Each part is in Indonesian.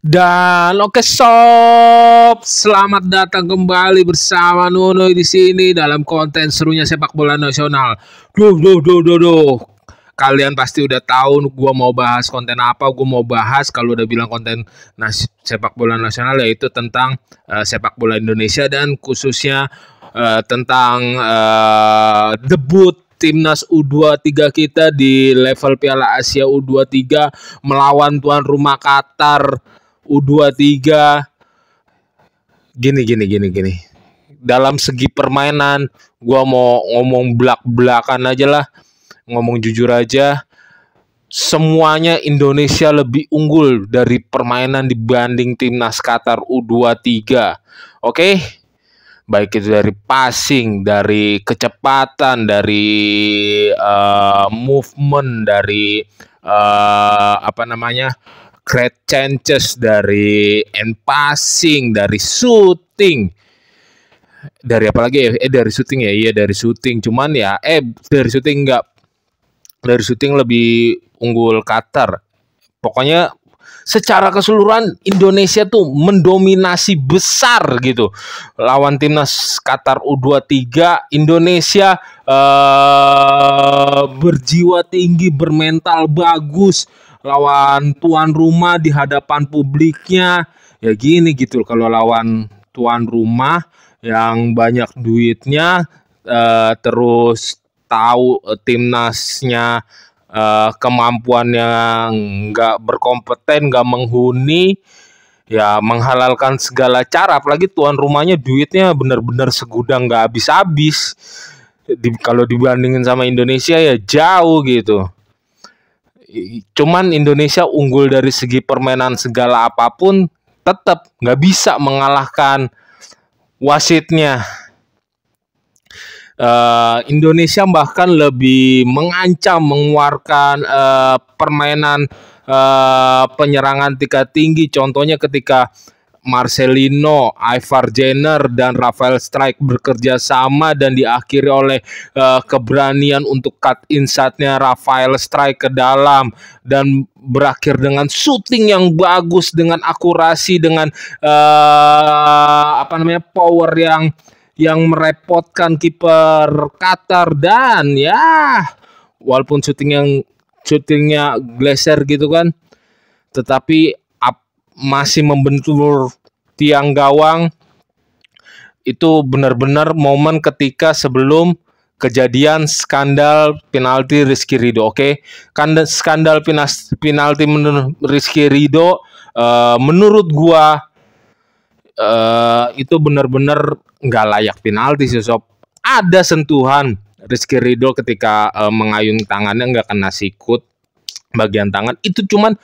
Dan oke okay, sob, selamat datang kembali bersama Nuno di sini dalam konten serunya sepak bola nasional. Duh, duh, duh, duh, duh. Kalian pasti udah tahu gue mau bahas konten apa. Gue mau bahas kalau udah bilang konten nas sepak bola nasional yaitu tentang uh, sepak bola Indonesia dan khususnya uh, tentang uh, debut timnas U23 kita di level Piala Asia U23 melawan tuan rumah Qatar U23 gini gini gini gini. Dalam segi permainan, gua mau ngomong belak-belakan aja lah. Ngomong jujur aja, semuanya Indonesia lebih unggul dari permainan dibanding timnas Qatar U23. Oke. Okay? Baik itu dari passing, dari kecepatan, dari uh, movement, dari uh, apa namanya? great chances dari end passing, dari shooting. Dari apa lagi ya? Eh dari shooting ya. Iya dari shooting. Cuman ya eh dari shooting enggak. Dari shooting lebih unggul Qatar. Pokoknya secara keseluruhan Indonesia tuh mendominasi besar gitu lawan timnas Qatar U23 Indonesia eh, berjiwa tinggi bermental bagus lawan tuan rumah di hadapan publiknya ya gini gitu kalau lawan tuan rumah yang banyak duitnya uh, terus tahu eh, timnasnya uh, kemampuannya nggak berkompeten nggak menghuni ya menghalalkan segala cara apalagi tuan rumahnya duitnya benar-benar segudang nggak habis-habis di, kalau dibandingin sama Indonesia ya jauh gitu cuman Indonesia unggul dari segi permainan segala apapun tetap nggak bisa mengalahkan wasitnya uh, Indonesia bahkan lebih mengancam mengeluarkan uh, permainan uh, penyerangan tingkat tinggi contohnya ketika Marcelino, Ivar Jenner dan Rafael Strike bekerja sama dan diakhiri oleh uh, keberanian untuk cut insightnya Rafael Strike ke dalam dan berakhir dengan shooting yang bagus dengan akurasi dengan uh, apa namanya power yang yang merepotkan kiper Qatar dan ya walaupun shooting yang shootingnya glaser gitu kan tetapi masih membentur tiang gawang itu benar-benar momen ketika sebelum kejadian skandal penalti Rizky Rido. Oke, okay? skandal penas, penalti menurut Rizky Rido, uh, eh, menurut gua uh, itu benar-benar nggak layak penalti sih sob. Ada sentuhan Rizky Rido ketika uh, mengayun tangannya nggak kena sikut bagian tangan itu cuman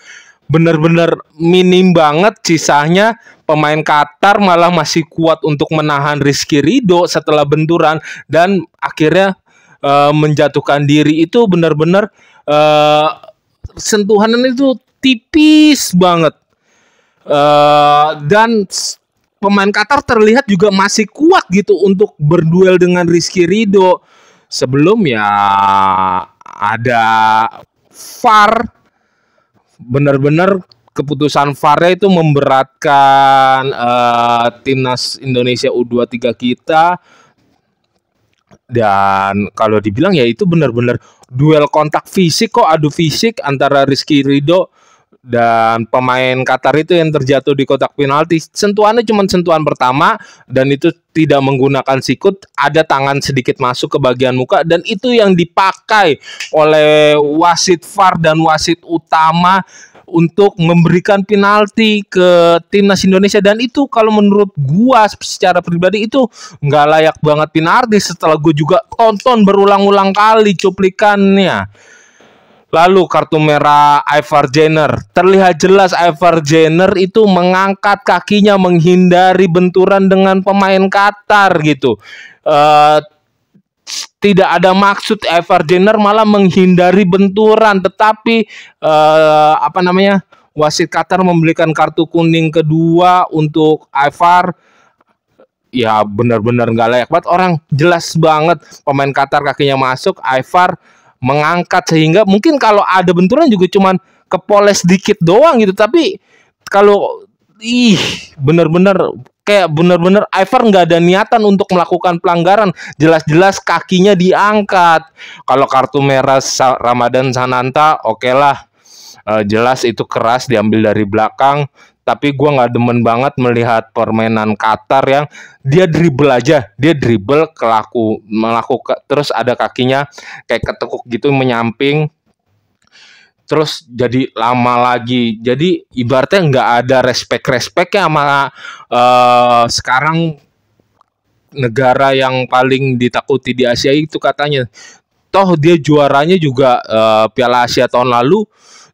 benar-benar minim banget sisanya pemain Qatar malah masih kuat untuk menahan Rizky Ridho setelah benturan dan akhirnya uh, menjatuhkan diri itu benar-benar uh, sentuhan itu tipis banget uh, dan pemain Qatar terlihat juga masih kuat gitu untuk berduel dengan Rizky Ridho sebelum ya ada VAR benar-benar keputusan VAR itu memberatkan uh, timnas Indonesia U23 kita dan kalau dibilang ya itu benar-benar duel kontak fisik kok adu fisik antara Rizky Ridho dan pemain Qatar itu yang terjatuh di kotak penalti sentuhannya cuma sentuhan pertama dan itu tidak menggunakan sikut ada tangan sedikit masuk ke bagian muka dan itu yang dipakai oleh wasit VAR dan wasit utama untuk memberikan penalti ke timnas Indonesia dan itu kalau menurut gua secara pribadi itu nggak layak banget penalti setelah gua juga tonton berulang-ulang kali cuplikannya Lalu kartu merah Ivar Jenner. Terlihat jelas Ivar Jenner itu mengangkat kakinya menghindari benturan dengan pemain Qatar gitu. Uh, tidak ada maksud Ivar Jenner malah menghindari benturan tetapi eh, apa namanya? wasit Qatar memberikan kartu kuning kedua untuk Ivar ya benar-benar nggak layak banget orang jelas banget pemain Qatar kakinya masuk Ivar mengangkat sehingga mungkin kalau ada benturan juga cuman kepoles dikit doang gitu tapi kalau ih bener-bener kayak bener-bener Ivar nggak ada niatan untuk melakukan pelanggaran jelas-jelas kakinya diangkat kalau kartu merah Ramadan Sananta oke okay lah uh, jelas itu keras diambil dari belakang tapi gue nggak demen banget melihat permainan Qatar yang dia dribble aja dia dribble kelaku melakukan terus ada kakinya kayak ketekuk gitu menyamping terus jadi lama lagi jadi ibaratnya nggak ada respect respectnya sama uh, sekarang negara yang paling ditakuti di Asia itu katanya toh dia juaranya juga uh, Piala Asia tahun lalu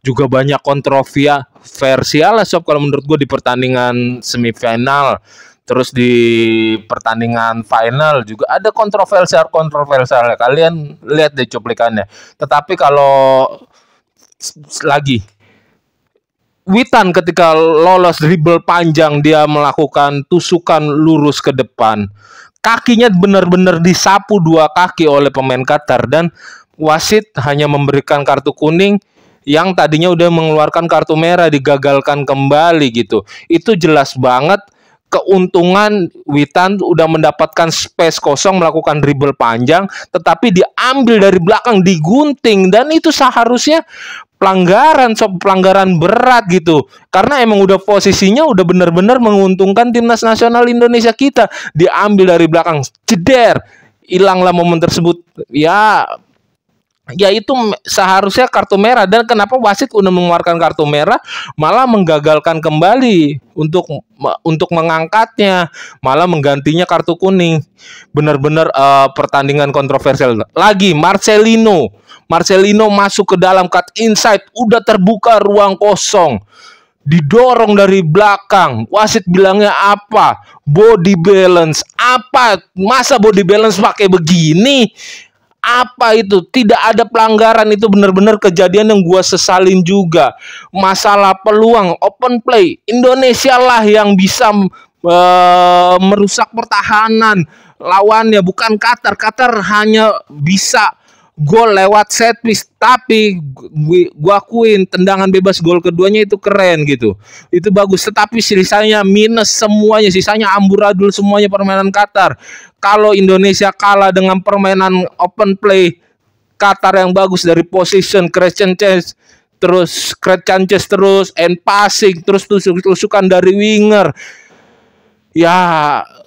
juga banyak kontrovia versial lah sob kalau menurut gue di pertandingan semifinal terus di pertandingan final juga ada kontroversial kontroversial kalian lihat deh cuplikannya tetapi kalau lagi Witan ketika lolos dribble panjang dia melakukan tusukan lurus ke depan. Kakinya benar-benar disapu dua kaki oleh pemain Qatar dan wasit hanya memberikan kartu kuning yang tadinya udah mengeluarkan kartu merah digagalkan kembali gitu. Itu jelas banget keuntungan Witan udah mendapatkan space kosong melakukan dribble panjang tetapi diambil dari belakang digunting dan itu seharusnya pelanggaran sob pelanggaran berat gitu karena emang udah posisinya udah benar-benar menguntungkan timnas nasional Indonesia kita diambil dari belakang ceder hilanglah momen tersebut ya ya itu seharusnya kartu merah dan kenapa wasit udah mengeluarkan kartu merah malah menggagalkan kembali untuk untuk mengangkatnya malah menggantinya kartu kuning benar-benar uh, pertandingan kontroversial lagi Marcelino Marcelino masuk ke dalam cut inside udah terbuka ruang kosong didorong dari belakang wasit bilangnya apa body balance apa masa body balance pakai begini apa itu tidak ada pelanggaran itu benar-benar kejadian yang gue sesalin juga masalah peluang open play Indonesia lah yang bisa e, merusak pertahanan lawannya bukan Qatar Qatar hanya bisa gol lewat set piece tapi gue gua akuin tendangan bebas gol keduanya itu keren gitu itu bagus tetapi sisanya minus semuanya sisanya amburadul semuanya permainan Qatar kalau Indonesia kalah dengan permainan open play Qatar yang bagus dari position Christian Chase terus Christian Chase terus and passing terus tusuk-tusukan dari winger ya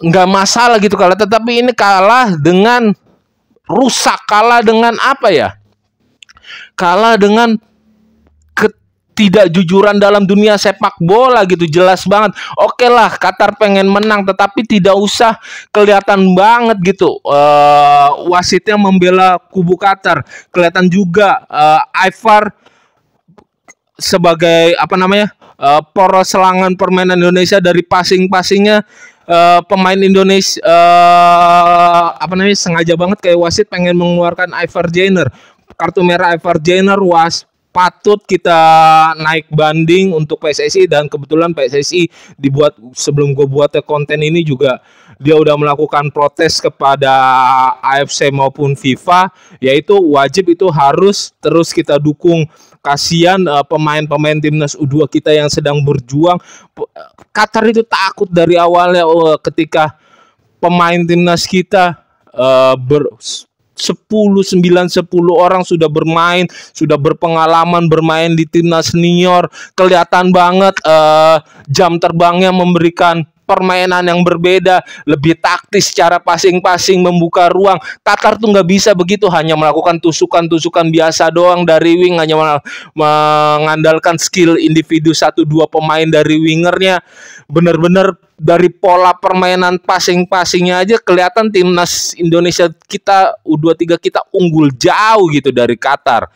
nggak masalah gitu kalah tetapi ini kalah dengan rusak kalah dengan apa ya kalah dengan ketidakjujuran dalam dunia sepak bola gitu jelas banget oke okay lah Qatar pengen menang tetapi tidak usah kelihatan banget gitu uh, wasitnya membela kubu Qatar kelihatan juga uh, eh, Ivar sebagai apa namanya uh, poros selangan permainan Indonesia dari passing-passingnya uh, pemain Indonesia uh, apa namanya sengaja banget kayak wasit pengen mengeluarkan Ivar Jenner kartu merah Ivar Jenner was patut kita naik banding untuk PSSI dan kebetulan PSSI dibuat sebelum gue buat konten ini juga dia udah melakukan protes kepada AFC maupun FIFA yaitu wajib itu harus terus kita dukung kasihan uh, pemain-pemain timnas U2 kita yang sedang berjuang. Eh, Qatar itu takut dari awalnya uh, ketika pemain timnas kita uh, ber 10 9 10 orang sudah bermain, sudah berpengalaman bermain di timnas senior, kelihatan banget uh, jam terbangnya memberikan permainan yang berbeda, lebih taktis cara passing-passing membuka ruang. Qatar tuh nggak bisa begitu hanya melakukan tusukan-tusukan biasa doang dari wing hanya mengandalkan skill individu satu dua pemain dari wingernya. Bener-bener dari pola permainan passing-passingnya aja kelihatan timnas Indonesia kita U23 kita unggul jauh gitu dari Qatar.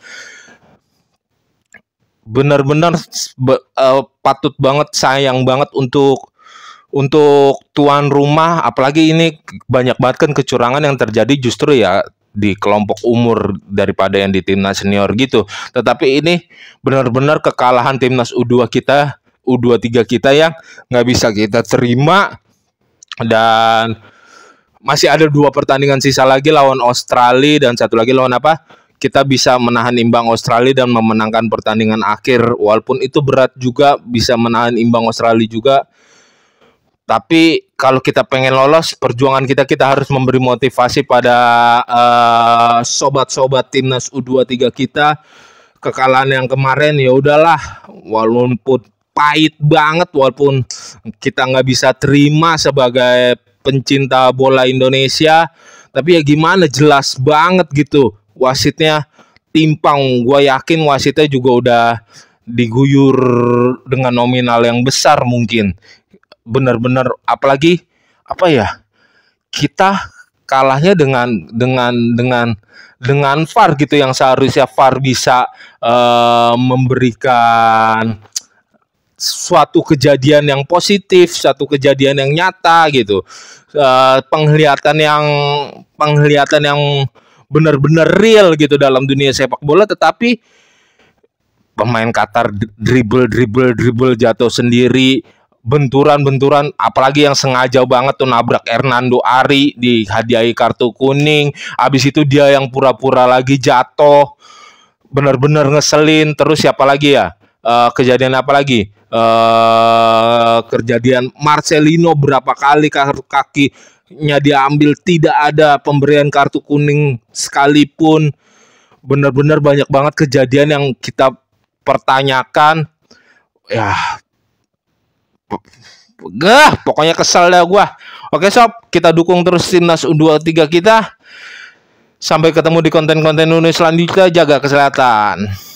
Benar-benar uh, eh, patut banget sayang banget untuk untuk tuan rumah apalagi ini banyak banget kan kecurangan yang terjadi justru ya di kelompok umur daripada yang di timnas senior gitu. Tetapi ini benar-benar kekalahan timnas U2 kita, U23 kita yang nggak bisa kita terima dan masih ada dua pertandingan sisa lagi lawan Australia dan satu lagi lawan apa? Kita bisa menahan imbang Australia dan memenangkan pertandingan akhir walaupun itu berat juga bisa menahan imbang Australia juga tapi kalau kita pengen lolos, perjuangan kita kita harus memberi motivasi pada sobat eh, sobat-sobat timnas U23 kita. Kekalahan yang kemarin ya udahlah, walaupun pahit banget, walaupun kita nggak bisa terima sebagai pencinta bola Indonesia, tapi ya gimana jelas banget gitu wasitnya timpang. Gue yakin wasitnya juga udah diguyur dengan nominal yang besar mungkin benar-benar apalagi apa ya kita kalahnya dengan dengan dengan dengan VAR gitu yang seharusnya VAR bisa uh, memberikan suatu kejadian yang positif, suatu kejadian yang nyata gitu. Uh, penglihatan yang penglihatan yang benar-benar real gitu dalam dunia sepak bola tetapi pemain Qatar dribble dribble dribble jatuh sendiri benturan-benturan apalagi yang sengaja banget tuh nabrak Hernando Ari dihadiahi kartu kuning habis itu dia yang pura-pura lagi jatuh bener-bener ngeselin terus siapa lagi ya uh, kejadian apa lagi uh, kejadian Marcelino berapa kali kakinya diambil tidak ada pemberian kartu kuning sekalipun bener-bener banyak banget kejadian yang kita pertanyakan ya Gah, pokoknya kesal dah gua. Oke sob, kita dukung terus timnas U23 kita. Sampai ketemu di konten-konten Indonesia selanjutnya. Jaga kesehatan.